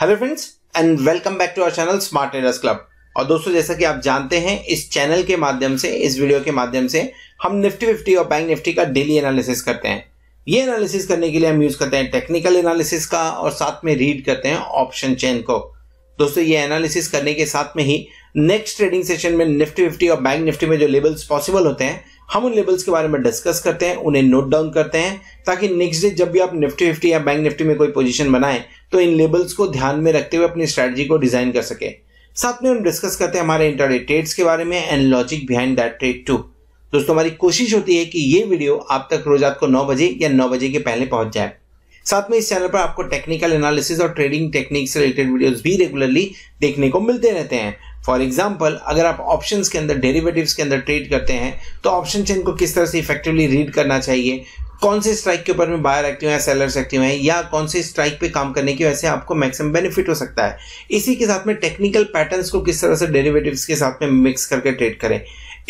hello friends and welcome back to our channel smart traders club और दोस्तों जैसा कि आप जानते हैं इस चैनल के माध्यम से इस वीडियो के माध्यम से हम निफ्टी फिफ्टी और बैंक निफ्टी का डेली एनालिसिस करते हैं ये एनालिसिस करने के लिए हम यूज करते हैं टेक्निकल एनालिसिस का और साथ में रीड करते हैं ऑप्शन चेन को दोस्तों ये एनालिसिस करने के साथ में ही नेक्स्ट ट्रेडिंग सेशन में निफ्टी फिफ्टी और बैंक निफ्टी में जो लेवल्स पॉसिबल होते हैं हम उन लेवल्स के बारे में डिस्कस करते हैं उन्हें नोट डाउन करते हैं ताकि नेक्स्ट डे जब भी आप निफ्टी फिफ्टी या बैंक निफ्टी में कोई पोजीशन बनाएं तो इन लेबल्स को ध्यान में रखते हुए अपनी स्ट्रैटेजी को डिजाइन कर सके साथ में हम डिस्कस करते हैं हमारे इंटरडे ट्रेड्स के बारे में and logic behind that trade too दोस्तों हमारी कोशिश होती है कि ये वीडियो आप तक रोज रात को नौ बजे या नौ बजे के पहले पहुंच जाए साथ में इस चैनल पर आपको टेक्निकल एनालिसिस और ट्रेडिंग टेक्निक से रिलेटेड वीडियोस भी रेगुलरली देखने को मिलते रहते हैं फॉर एग्जाम्पल अगर आप ऑप्शन के अंदर डेरिवेटिव्स के अंदर ट्रेड करते हैं तो ऑप्शन चेन को किस तरह से इफेक्टिवली रीड करना चाहिए कौन से स्ट्राइक के ऊपर में बायर एक्टिव है सेलर्स एक्टिव है या कौन से स्ट्राइक पे काम करने की वजह से आपको मैक्सिमम बेनिफिट हो सकता है इसी के साथ में टेक्निकल पैटर्न्स को किस तरह से डेरिवेटिव्स के साथ में मिक्स करके ट्रेड करें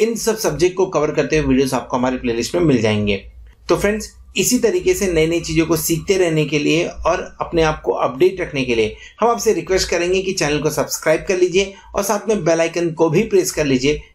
इन सब सब्जेक्ट को कवर करते हुए वीडियोस आपको हमारे प्लेलिस्ट में मिल जाएंगे तो फ्रेंड्स इसी तरीके से नई नई चीज़ों को सीखते रहने के लिए और अपने आप को अपडेट रखने के लिए हम आपसे रिक्वेस्ट करेंगे कि चैनल को सब्सक्राइब कर लीजिए और साथ में बेल आइकन को भी प्रेस कर लीजिए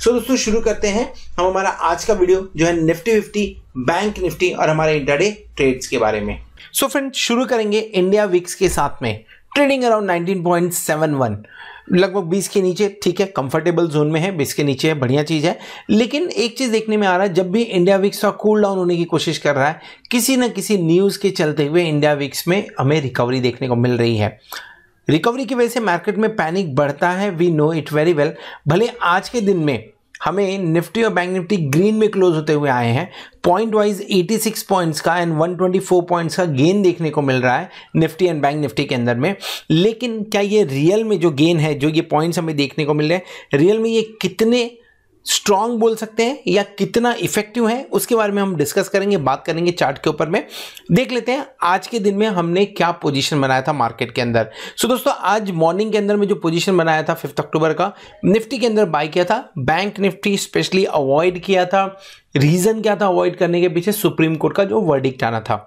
सो दोस्तों शुरू करते हैं हम हमारा आज का वीडियो जो है निफ्टी फिफ्टी बैंक निफ्टी और हमारे इंटरडे ट्रेड्स के बारे में सो so फ्रेंड शुरू करेंगे इंडिया वीक्स के साथ में ट्रेडिंग अराउंड 19.71 लगभग 20 के नीचे ठीक है कंफर्टेबल जोन में है 20 के नीचे है बढ़िया चीज़ है लेकिन एक चीज़ देखने में आ रहा है जब भी इंडिया विक्स का कूल डाउन होने की कोशिश कर रहा है किसी न किसी न्यूज़ के चलते हुए इंडिया विक्स में हमें रिकवरी देखने को मिल रही है रिकवरी की वजह से मार्केट में पैनिक बढ़ता है we know it very well भले आज के दिन में हमें निफ्टी और बैंक निफ्टी ग्रीन में क्लोज होते हुए आए हैं पॉइंट वाइज 86 पॉइंट्स का एंड 124 पॉइंट्स का गेन देखने को मिल रहा है निफ्टी एंड बैंक निफ्टी के अंदर में लेकिन क्या ये रियल में जो गेन है जो ये पॉइंट्स हमें देखने को मिल रहे हैं रियल में ये कितने स्ट्रांग बोल सकते हैं या कितना इफेक्टिव है उसके बारे में हम डिस्कस करेंगे बात करेंगे चार्ट के ऊपर में देख लेते हैं आज के दिन में हमने क्या पोजीशन बनाया था मार्केट के अंदर सो so, दोस्तों आज मॉर्निंग के अंदर में जो पोजीशन बनाया था फिफ्थ अक्टूबर का निफ्टी के अंदर बाय किया था बैंक निफ्टी स्पेशली अवॉइड किया था रीज़न क्या था अवॉइड करने के पीछे सुप्रीम कोर्ट का जो वर्डिक्ट आना था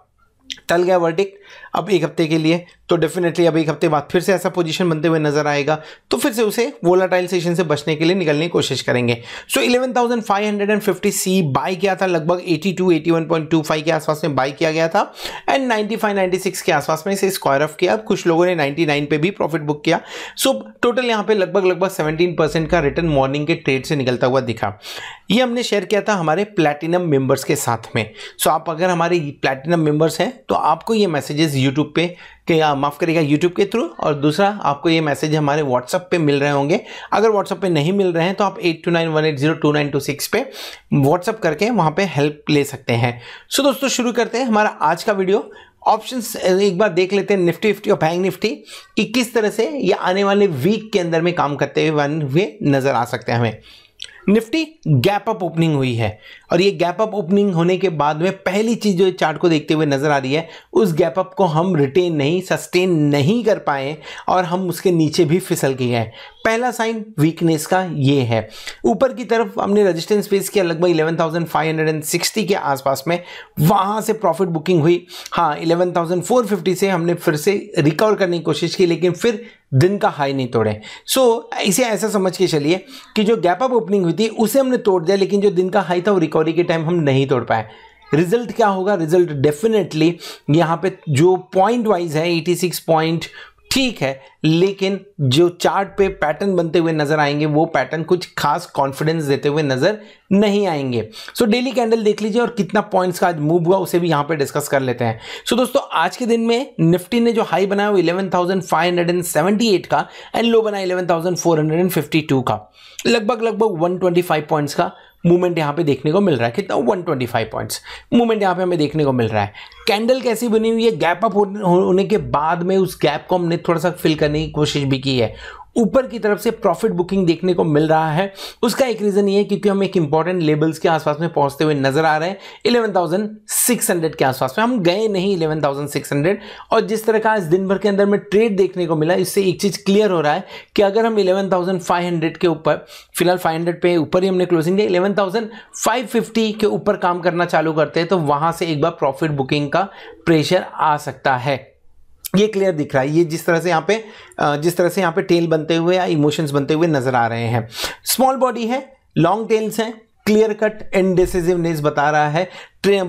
टल गया वर्डिक्ट अब एक हफ्ते के लिए तो डेफिनेटली अब एक हफ्ते बाद फिर से ऐसा पोजीशन बनते हुए नजर आएगा तो फिर से उसे वोलाटाइल सेशन से बचने के लिए निकलने की कोशिश करेंगे सो so, 11,550 सी बाई किया था लगभग 82 81.25 के आसपास में बाई किया गया था एंड 95 96 के आसपास में इसे स्क्वायर ऑफ किया कुछ लोगों ने 99 पे भी प्रॉफिट बुक किया सो so, टोटल यहाँ पे लगभग लगभग सेवेंटीन परसेंट का रिटर्न मॉर्निंग के ट्रेड से निकलता हुआ दिखा ये हमने शेयर किया था हमारे प्लेटिनम मेंबर्स के साथ में सो so, आप अगर हमारे प्लेटिनम मेंबर्स हैं तो आपको ये मैसेजेस यूट्यूब पे के या माफ़ करिएगा यूट्यूब के थ्रू और दूसरा आपको ये मैसेज हमारे व्हाट्सअप पे मिल रहे होंगे अगर व्हाट्सअप पे नहीं मिल रहे हैं तो आप eight two nine one eight zero two nine two six पे व्हाट्सअप करके वहाँ पे हेल्प ले सकते हैं सो दोस्तों शुरू करते हैं हमारा आज का वीडियो ऑप्शंस एक बार देख लेते हैं निफ्टी फिफ्टी और बैंक निफ्टी कि किस तरह से ये आने वाले वीक के अंदर में काम करते हुए नज़र आ सकते हैं हमें निफ्टी गैप अप ओपनिंग हुई है और ये गैप अप ओपनिंग होने के बाद में पहली चीज़ जो चार्ट को देखते हुए नज़र आ रही है उस गैप अप को हम रिटेन नहीं सस्टेन नहीं कर पाए और हम उसके नीचे भी फिसल के गए पहला साइन वीकनेस का ये है ऊपर की तरफ हमने रजिस्टेंस फेस किया लगभग सिक्सटी के आसपास में वहाँ से प्रॉफिट बुकिंग हुई हाँ फिफ्टी से हमने फिर से रिकवर करने की कोशिश की लेकिन फिर दिन का हाई नहीं तोड़े सो so, इसे ऐसा समझ के चलिए कि जो गैप अप ओपनिंग हुई थी उसे हमने तोड़ दिया लेकिन जो दिन का हाई था वो रिकवर सॉरी के टाइम हम नहीं तोड़ पाए रिजल्ट क्या होगा रिजल्ट डेफिनेटली यहाँ पे जो पॉइंट वाइज है 86 पॉइंट ठीक है लेकिन जो चार्ट पे पैटर्न बनते हुए नजर आएंगे वो पैटर्न कुछ खास कॉन्फिडेंस देते हुए नजर नहीं आएंगे सो डेली कैंडल देख लीजिए और कितना पॉइंट्स का आज मूव हुआ उसे भी यहाँ पे डिस्कस कर लेते हैं सो so, दोस्तों आज के दिन में निफ्टी ने जो हाई बनाया वो इलेवन का एंड लो बनाया इलेवन का लगभग लगभग वन पॉइंट्स का मूवमेंट यहाँ पे देखने को मिल रहा है कितना 125 पॉइंट्स मूवमेंट यहाँ पे हमें देखने को मिल रहा है कैंडल कैसी बनी हुई है गैप अप होने के बाद में उस गैप को हमने थोड़ा सा फिल करने की कोशिश भी की है ऊपर की तरफ से प्रॉफिट बुकिंग देखने को मिल रहा है उसका एक रीज़न ये है क्योंकि हम एक इंपॉर्टेंट लेवल्स के आसपास में पहुंचते हुए नजर आ रहे हैं इलेवन थाउजेंड सिक्स हंड्रेड के आसपास में हम गए नहीं इलेवन थाउजेंड सिक्स हंड्रेड और जिस तरह का आज दिन भर के अंदर में ट्रेड देखने को मिला इससे एक चीज़ क्लियर हो रहा है कि अगर हम हंड्रेड के ऊपर फिलहाल फाइव हंड्रेड पे ऊपर ही हमने क्लोजिंग फाइव फिफ्टी के ऊपर काम करना चालू करते हैं तो वहाँ से एक बार प्रॉफिट बुकिंग का प्रेशर आ सकता है ये क्लियर दिख रहा है ये जिस तरह से यहाँ पे जिस तरह से यहाँ पे टेल बनते हुए या इमोशंस बनते हुए नजर आ रहे हैं स्मॉल बॉडी है लॉन्ग टेल्स हैं क्लियर कट एंड डिसिजिवनेस बता रहा है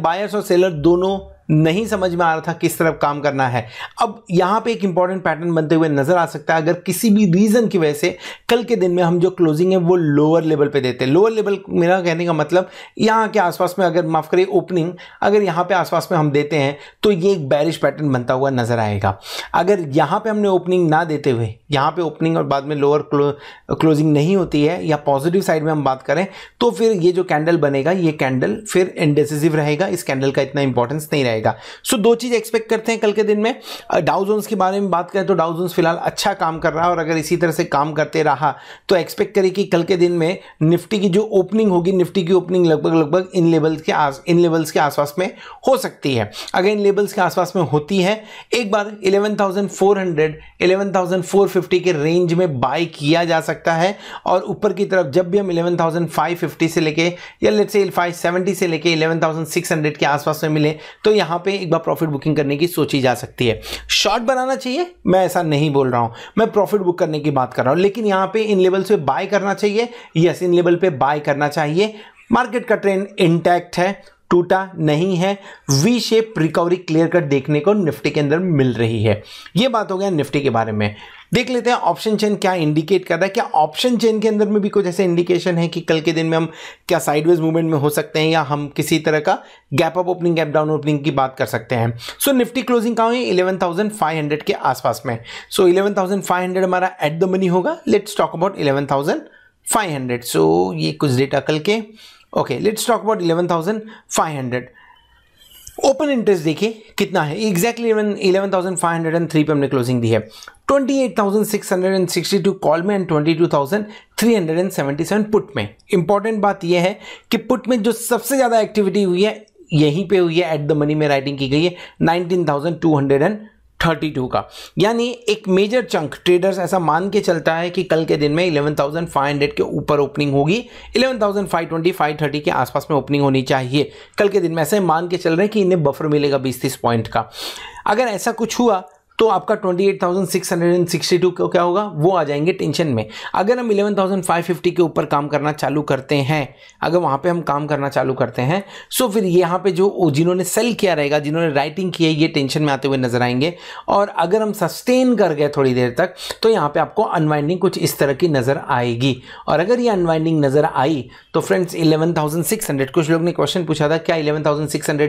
बायर्स और सेलर दोनों नहीं समझ में आ रहा था किस तरफ काम करना है अब यहाँ पे एक इंपॉर्टेंट पैटर्न बनते हुए नजर आ सकता है अगर किसी भी रीज़न की वजह से कल के दिन में हम जो क्लोजिंग है वो लोअर लेवल पे देते हैं लोअर लेवल मेरा कहने का मतलब यहाँ के आसपास में अगर माफ़ करिए ओपनिंग अगर यहाँ पे आसपास में हम देते हैं तो ये एक बैरिश पैटर्न बनता हुआ नज़र आएगा अगर यहाँ पर हमने ओपनिंग ना देते हुए यहाँ पर ओपनिंग और बाद में लोअर क्लोजिंग नहीं होती है या पॉजिटिव साइड में हम बात करें तो फिर ये जो कैंडल बनेगा ये कैंडल फिर इनडिसिव रहेगा इस कैंडल का इतना इंपॉर्टेंस नहीं रहेगा जाएगा सो दो चीज़ एक्सपेक्ट करते हैं कल के दिन में डाउजोन्स के बारे में बात करें तो डाउजोन्स फिलहाल अच्छा काम कर रहा है और अगर इसी तरह से काम करते रहा तो एक्सपेक्ट करें कि कल के दिन में निफ्टी की जो ओपनिंग होगी निफ्टी की ओपनिंग लगभग लगभग इन लेवल्स के आस इन लेवल्स के आसपास में हो सकती है अगर इन लेवल्स के आसपास में होती है एक बार 11,400 11,450 के रेंज में बाय किया जा सकता है और ऊपर की तरफ जब भी हम 11,550 से लेके या लेट से 570 से लेके 11,600 के आसपास में मिले तो यहां पे एक बार प्रॉफिट बुकिंग करने की सोची जा सकती है शॉर्ट बनाना चाहिए मैं ऐसा नहीं बोल रहा हूं मैं प्रॉफिट बुक करने की बात कर रहा हूं लेकिन यहां पे इन लेवल्स पे बाय करना चाहिए यस इन लेवल पे बाय करना चाहिए मार्केट का ट्रेंड इंटैक्ट है टूटा नहीं है V shape recovery clear cut देखने को निफ्टी के अंदर मिल रही है यह बात हो गया निफ्टी के बारे में देख लेते हैं ऑप्शन चेन क्या इंडिकेट करता है क्या ऑप्शन चेन के अंदर में भी कुछ ऐसे इंडिकेशन है कि कल के दिन में हम क्या साइडवेज मूवमेंट में हो सकते हैं या हम किसी तरह का gap up opening gap down opening की बात कर सकते हैं सो so, निफ्टी क्लोजिंग कहाँ हुई हंड्रेड के आसपास में सो फाइव हंड्रेड हमारा एट द मनी होगा let's talk about eleven hundred so ये कुछ डेटा कल के okay let's talk about hundred open interest देखिए कितना है exactly eleven thousand five hundred and three पे हमने क्लोजिंग दी है twenty eight thousand six hundred and sixty two call में and twenty two thousand three hundred and seventy seven put में important बात यह है कि पुट में जो सबसे ज़्यादा एक्टिविटी हुई है यहीं पे हुई है एट द मनी में राइटिंग की गई है nineteen thousand two hundred and thirty two का यानी एक मेजर चंक ट्रेडर्स ऐसा मान के चलता है कि कल के दिन में इलेवन थाउजेंड फाइव हंड्रेड के ऊपर ओपनिंग होगी eleven thousand five twenty five thirty के आसपास में ओपनिंग होनी चाहिए कल के दिन में ऐसे मान के चल रहे हैं कि इन्हें बफर मिलेगा बीस तीस पॉइंट का अगर ऐसा कुछ हुआ तो आपका 28,662 क्या होगा वो आ जाएंगे टेंशन में अगर हम 11,550 के ऊपर काम करना चालू करते हैं अगर वहाँ पे हम काम करना चालू करते हैं सो फिर यहाँ पे जो जिन्होंने सेल किया रहेगा जिन्होंने राइटिंग की है ये टेंशन में आते हुए नजर आएंगे और अगर हम सस्टेन कर गए थोड़ी देर तक तो यहाँ पर आपको अनवाइंडिंग कुछ इस तरह की नज़र आएगी और अगर ये अनवाइंडिंग नज़र आई तो फ्रेंड्स इलेवन कुछ लोग ने क्वेश्चन पूछा था क्या इलेवन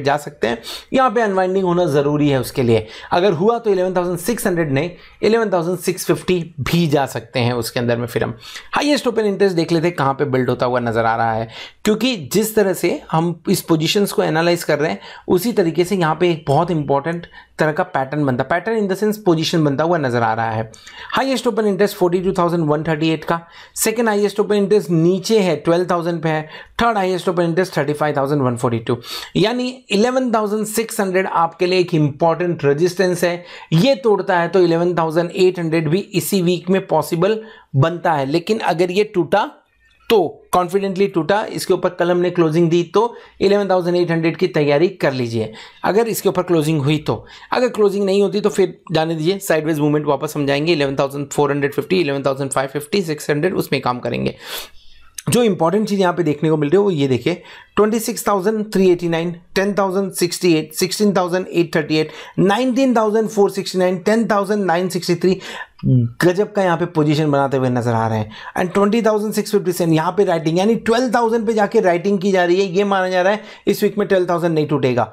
जा सकते हैं यहाँ पर अनवाइंडिंग होना ज़रूरी है उसके लिए अगर हुआ तो इलेवन 11,600 नहीं 11,650 भी जा सकते हैं उसके अंदर में फिर हम हाईएस्ट ओपन इंटरेस्ट देख लेते हैं कहाँ पे बिल्ड होता हुआ नज़र आ रहा है क्योंकि जिस तरह से हम इस पोजीशंस को एनालाइज कर रहे हैं उसी तरीके से यहाँ पे एक बहुत इंपॉर्टेंट तरह का पैटर्न बनता pattern in the sense position बनता हुआ नजर आ रहा है highest open interest forty two thousand one thirty eight का सेकंड हाईएस्ट ओपन इंटरेस्ट नीचे है ट्वेल्व थाउजेंड पे है third highest open interest thirty five thousand one forty two यानी इलेवन थाउजेंड सिक्स हंड्रेड आपके लिए एक इंपॉर्टेंट रजिस्टेंस है ये तोड़ता है तो इलेवन थाउजेंड एट हंड्रेड भी इसी वीक में पॉसिबल बनता है लेकिन अगर ये टूटा तो कॉन्फिडेंटली टूटा इसके ऊपर कलम ने क्लोजिंग दी तो 11,800 की तैयारी कर लीजिए अगर इसके ऊपर क्लोजिंग हुई तो अगर क्लोजिंग नहीं होती तो फिर जाने दीजिए साइडवेज मूवमेंट वापस हम जाएंगे 11,450 11,550 600 उसमें काम करेंगे जो इंपॉर्टेंट चीज़ यहाँ पे देखने को मिल रही है वो ये देखिए 26,389, 10,068, 16,838, 19,469, 10,963 गजब का यहाँ पे पोजीशन बनाते हुए नजर आ रहे हैं एंड 20,657 यहाँ पे राइटिंग यानी 12,000 पे जाके राइटिंग की जा रही है ये माना जा रहा है इस वीक में 12,000 नहीं टूटेगा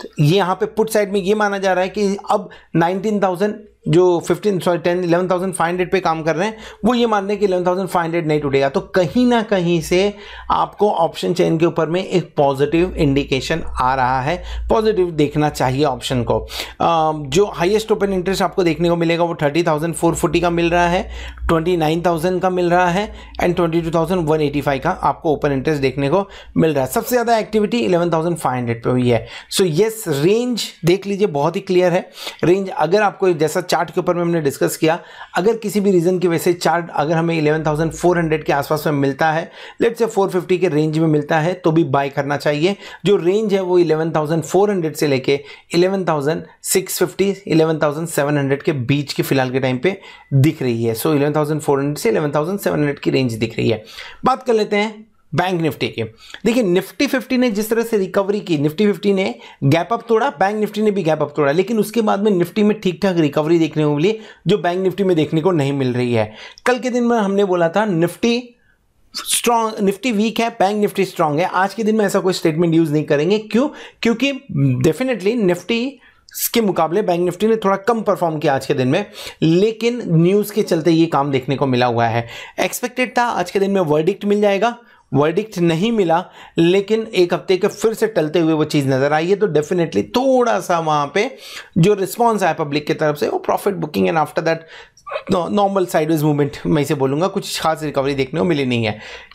तो ये यहाँ पे पुट साइड में ये माना जा रहा है कि अब 19,000 जो fifteen sorry ten eleven thousand five hundred पे काम कर रहे हैं वो ये मान रहे हैं कि इलेवन थाउजेंड फाइव हंड्रेड नहीं टूटेगा तो कहीं ना कहीं से आपको ऑप्शन चेन के ऊपर में एक पॉजिटिव इंडिकेशन आ रहा है पॉजिटिव देखना चाहिए ऑप्शन को जो हाईएस्ट ओपन इंटरेस्ट आपको देखने को मिलेगा वो थर्टी थाउजेंड फोर फोर्टी का मिल रहा है ट्वेंटी नाइन थाउजेंड का मिल रहा है and twenty two thousand one eighty five का आपको ओपन इंटरेस्ट देखने को मिल रहा है सबसे ज़्यादा activity eleven thousand five hundred पर हुई है सो येस रेंज देख लीजिए बहुत ही क्लियर है रेंज अगर आपको जैसा चार्ट के ऊपर में हमने डिस्कस किया अगर किसी भी रीज़न की वजह से चार्ट अगर हमें 11,400 के आसपास में मिलता है लेट से 450 के रेंज में मिलता है तो भी बाय करना चाहिए जो रेंज है वो 11,400 से लेके 11,650 11,700 के बीच की फिलहाल के टाइम पे दिख रही है सो so, 11,400 से 11,700 की रेंज दिख रही है बात कर लेते हैं बैंक निफ्टी के देखिए निफ्टी फिफ्टी ने जिस तरह से रिकवरी की निफ्टी फिफ्टी ने गैप अप तोड़ा बैंक निफ्टी ने भी गैप अप तोड़ा लेकिन उसके बाद में निफ्टी में ठीक ठाक रिकवरी देखने को मिली जो बैंक निफ्टी में देखने को नहीं मिल रही है कल के दिन में हमने बोला था निफ्टी स्ट्रॉन्ग निफ्टी वीक है बैंक निफ्टी स्ट्रांग है आज के दिन में ऐसा कोई स्टेटमेंट यूज नहीं करेंगे क्यों क्योंकि डेफिनेटली निफ्टी के मुकाबले बैंक निफ्टी ने थोड़ा कम परफॉर्म किया आज के दिन में लेकिन न्यूज़ के चलते ये काम देखने को मिला हुआ है एक्सपेक्टेड था आज के दिन में वर्डिक्ट मिल जाएगा वर्डिक्ट नहीं मिला लेकिन एक हफ्ते के फिर से टलते हुए वो चीज़ नज़र आई है तो डेफिनेटली थोड़ा सा वहाँ पे जो रिस्पॉन्स आया पब्लिक की तरफ से वो profit booking and after that normal sideways movement मैं इसे बोलूँगा कुछ खास रिकवरी देखने को मिली नहीं है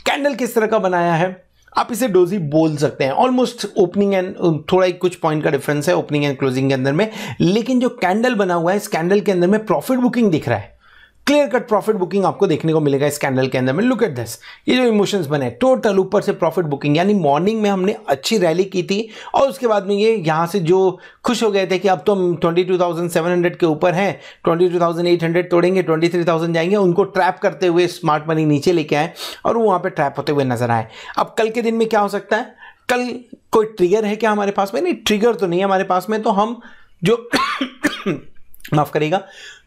कैंडल किस तरह का बनाया है आप इसे डोजी बोल सकते हैं ऑलमोस्ट ओपनिंग एंड थोड़ा ही कुछ पॉइंट का डिफरेंस है ओपनिंग एंड क्लोजिंग के अंदर में लेकिन जो कैंडल बना हुआ है इस कैंडल के अंदर में प्रॉफिट बुकिंग दिख रहा है क्लियर कट प्रॉफिट बुकिंग आपको देखने को मिलेगा इस कैंडल के अंदर में लुक एट दिस ये जो इमोशंस बने टोटल ऊपर से प्रॉफिट बुकिंग यानी मॉर्निंग में हमने अच्छी रैली की थी और उसके बाद में ये यहाँ से जो खुश हो गए थे कि अब तो हम ट्वेंटी के ऊपर हैं ट्वेंटी तोड़ेंगे ट्वेंटी जाएंगे उनको ट्रैप करते हुए स्मार्ट मनी नीचे लेके आए और वो वहाँ पर ट्रैप होते हुए नजर आए अब कल के दिन में क्या हो सकता है कल कोई ट्रिगर है क्या हमारे पास में नहीं ट्रिगर तो नहीं है हमारे पास में तो हम जो माफ़ करेगा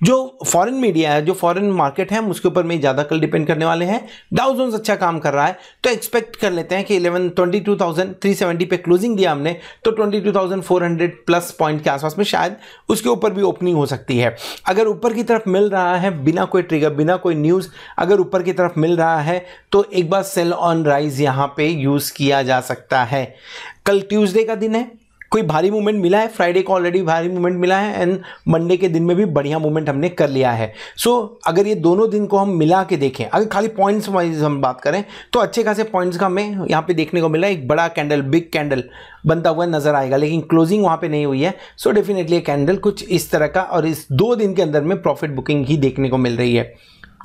जो फॉरेन मीडिया है जो फॉरेन मार्केट है हम उसके ऊपर में ज़्यादा कल डिपेंड करने वाले हैं डाउ जोन्स अच्छा काम कर रहा है तो एक्सपेक्ट कर लेते हैं कि eleven twenty two thousand three seventy पे क्लोजिंग दिया हमने तो twenty two thousand four hundred plus point के आसपास में शायद उसके ऊपर भी ओपनिंग हो सकती है अगर ऊपर की तरफ मिल रहा है बिना कोई ट्रिगर बिना कोई न्यूज़ अगर ऊपर की तरफ मिल रहा है तो एक बार सेल ऑन राइज यहाँ पर यूज़ किया जा सकता है कल ट्यूजडे का दिन है कोई भारी मूवमेंट मिला है फ्राइडे को ऑलरेडी भारी मूवमेंट मिला है एंड मंडे के दिन में भी बढ़िया मूवमेंट हमने कर लिया है सो so, अगर ये दोनों दिन को हम मिला के देखें अगर खाली पॉइंट्स वाइज हम बात करें तो अच्छे खासे पॉइंट्स का हमें यहाँ पे देखने को मिला एक बड़ा कैंडल बिग कैंडल बनता हुआ नजर आएगा लेकिन क्लोजिंग वहाँ पर नहीं हुई है सो so, डेफिनेटली कैंडल कुछ इस तरह का और इस दो दिन के अंदर में प्रॉफिट बुकिंग ही देखने को मिल रही है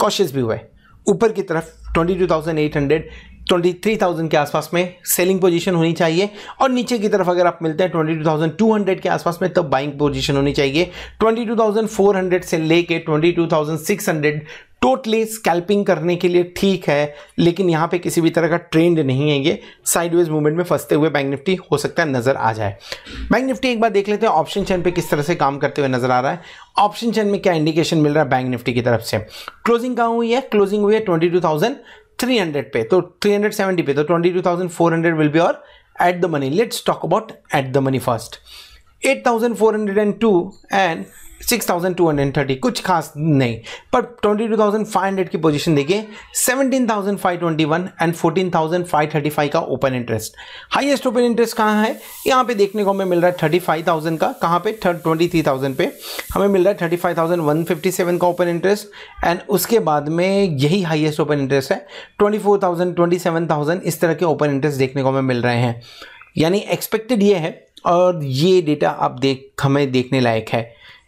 कॉशियस भी हुआ है ऊपर की तरफ हंड्रेड 23,000 के आसपास में सेलिंग पोजीशन होनी चाहिए और नीचे की तरफ अगर आप मिलते हैं 22,200 के आसपास में तब बाइंग पोजीशन होनी चाहिए 22,400 से लेके 22,600 टोटली स्कैल्पिंग करने के लिए ठीक है लेकिन यहाँ पे किसी भी तरह का ट्रेंड नहीं है ये साइडवेज मूवमेंट में फंसते हुए बैंक निफ्टी हो सकता है नज़र आ जाए बैंक निफ्टी एक बार देख लेते हैं ऑप्शन चैन पे किस तरह से काम करते हुए नज़र आ रहा है ऑप्शन चैन में क्या इंडिकेशन मिल रहा है बैंक निफ्टी की तरफ से क्लोजिंग कहाँ हुई है क्लोजिंग हुई है ट्वेंटी थ्री हंड्रेड पे तो थ्री हंड्रेड सेवेंटी पे तो twenty two thousand four hundred will be और at the money let's talk about at the money first eight thousand four hundred and two and six thousand two hundred thirty कुछ खास नहीं पर twenty two thousand five hundred की position देखिए seventeen thousand five twenty one and fourteen thousand five thirty five का open interest highest open interest कहाँ है यहाँ पे देखने को हमें मिल रहा है थर्टी फाइव थाउजेंड का कहाँ पे ट्वेंटी थ्री थाउजेंड पे हमें मिल रहा है thirty five thousand one fifty seven का ओपन इंटरेस्ट एंड उसके बाद में यही हाईएस्ट ओपन इंटरेस्ट है twenty four thousand twenty seven thousand इस तरह के ओपन इंटरेस्ट देखने को हमें मिल रहे हैं यानी एक्सपेक्टेड ये है और ये डेटा आप देख हमें देखने लायक है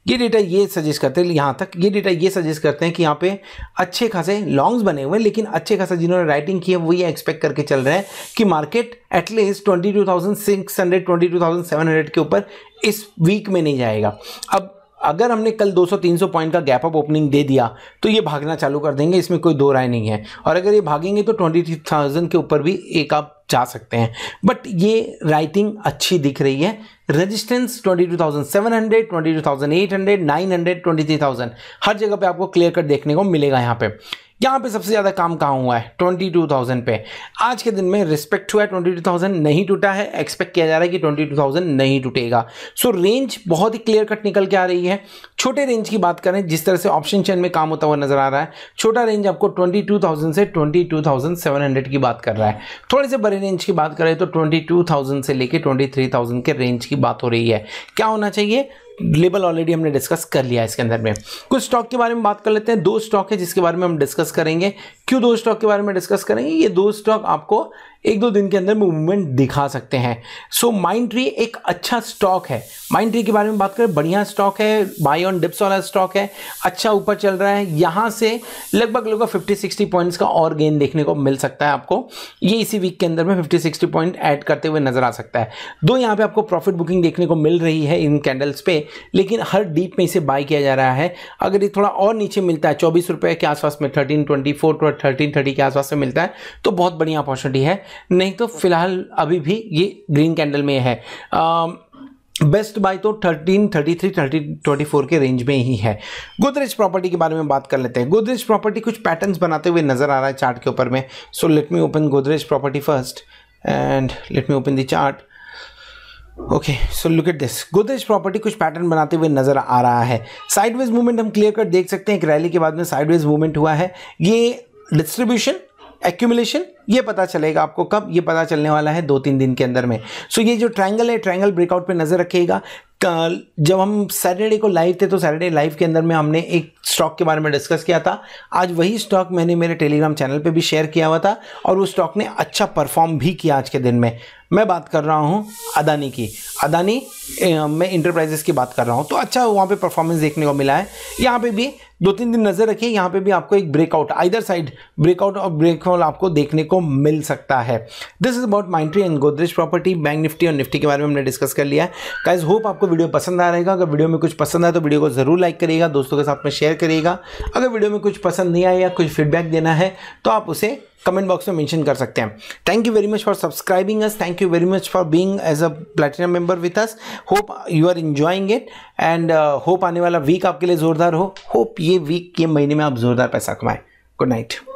ये डेटा ये सजेस्ट करते हैं यहाँ तक ये डेटा ये सजेस्ट करते हैं कि यहाँ पे अच्छे खासे लॉन्ग्स बने हुए हैं लेकिन अच्छे खासा जिन्होंने राइटिंग की है वो ये एक्सपेक्ट करके चल रहे हैं कि market at least twenty two thousand six hundred twenty two thousand seven hundred के ऊपर इस वीक में नहीं जाएगा अब अगर हमने कल 200-300 पॉइंट का गैप अप ओपनिंग दे दिया तो ये भागना चालू कर देंगे इसमें कोई दो राय नहीं है और अगर ये भागेंगे तो 23,000 के ऊपर भी एक आप जा सकते हैं बट ये राइटिंग अच्छी दिख रही है रेजिस्टेंस 22,700, 22,800, 900, 23,000 हर जगह पे आपको क्लियर कट देखने को मिलेगा यहाँ पे यहाँ पे सबसे ज़्यादा काम कहाँ हुआ है 22,000 पे आज के दिन में रिस्पेक्ट हुआ है 22,000 नहीं टूटा है एक्सपेक्ट किया जा रहा है कि 22,000 नहीं टूटेगा सो रेंज बहुत ही क्लियर कट निकल के आ रही है छोटे रेंज की बात करें जिस तरह से ऑप्शन चेन में काम होता हुआ नजर आ रहा है छोटा रेंज आपको ट्वेंटी से ट्वेंटी की बात कर रहा है थोड़े से बड़े रेंज की बात करें तो ट्वेंटी से लेकर ट्वेंटी के रेंज की बात हो रही है क्या होना चाहिए लेबल ऑलरेडी हमने डिस्कस कर लिया इसके अंदर में कुछ स्टॉक के बारे में बात कर लेते हैं दो स्टॉक है जिसके बारे में हम डिस्कस करेंगे क्यों दो स्टॉक के बारे में डिस्कस करेंगे ये दो स्टॉक आपको एक दो दिन के अंदर मूवमेंट दिखा सकते हैं सो माइंड ट्री एक अच्छा स्टॉक है माइंड ट्री के बारे में बात करें बढ़िया स्टॉक है बाई ऑन डिप्स वाला स्टॉक है अच्छा ऊपर चल रहा है यहाँ से लगभग लोगों का फिफ्टी सिक्सटी पॉइंट्स का और गेन देखने को मिल सकता है आपको ये इसी वीक के अंदर में फिफ्टी सिक्सटी पॉइंट ऐड करते हुए नजर आ सकता है दो यहाँ पे आपको प्रॉफिट बुकिंग देखने को मिल रही है इन कैंडल्स पे लेकिन हर डीप में इसे बाय किया जा रहा है अगर ये थोड़ा और नीचे मिलता है चौबीस रुपये के आसपास में thirteen twenty four thirteen thirty के आसपास में मिलता है तो बहुत बढ़िया अपॉर्चुनिटी है नहीं तो फिलहाल अभी भी ये ग्रीन कैंडल में है बेस्ट बाय तो 13, 33, 30, 24 के रेंज में ही है गोदरेज प्रॉपर्टी के बारे में बात कर लेते हैं गोदरेज प्रॉपर्टी कुछ पैटर्न्स बनाते हुए नजर आ रहा है चार्ट के ऊपर में so let me open Godrej property first and let me open the chart okay so look at this Godrej property कुछ पैटर्न बनाते हुए नजर आ रहा है साइडवेज मूवमेंट हम क्लियर कट देख सकते हैं एक रैली के बाद में साइडवेज मूवमेंट हुआ है ये डिस्ट्रीब्यूशन एक्यूमुलेशन ये पता चलेगा आपको कब ये पता चलने वाला है दो तीन दिन के अंदर में सो so, ये जो ट्रायंगल है ट्रायंगल ब्रेकआउट पे नज़र रखिएगा जब हम सैटरडे को लाइव थे तो सैटरडे लाइव के अंदर में हमने एक स्टॉक के बारे में डिस्कस किया था आज वही स्टॉक मैंने मेरे टेलीग्राम चैनल पे भी शेयर किया हुआ था और उस स्टॉक ने अच्छा परफॉर्म भी किया आज के दिन में मैं बात कर रहा हूँ अदानी की अदानी मैं इंटरप्राइजेस की बात कर रहा हूँ तो अच्छा वहाँ पे परफॉर्मेंस देखने को मिला है यहाँ पे भी दो तीन दिन नजर रखिए यहाँ पे भी आपको एक ब्रेकआउट आइदर साइड ब्रेकआउट और ब्रेकफॉल आपको देखने को मिल सकता है this is about Myntra and Godrej property bank Nifty और निफ्टी के बारे में हमने डिस्कस कर लिया है काइज होप आपको वीडियो पसंद आ रहेगा अगर वीडियो में कुछ पसंद आए तो वीडियो को जरूर लाइक करिएगा दोस्तों के साथ में शेयर करिएगा अगर वीडियो में कुछ पसंद नहीं आया या कुछ फीडबैक देना है तो आप उसे कमेंट बॉक्स में मेंशन कर सकते हैं thank you very much for subscribing us thank you very much for being as a platinum member with us hope you are enjoying it and hope आने वाला वीक आपके लिए ज़ोरदार हो होप ये वीक ये महीने में आप ज़ोरदार पैसा कमाएं गुड नाइट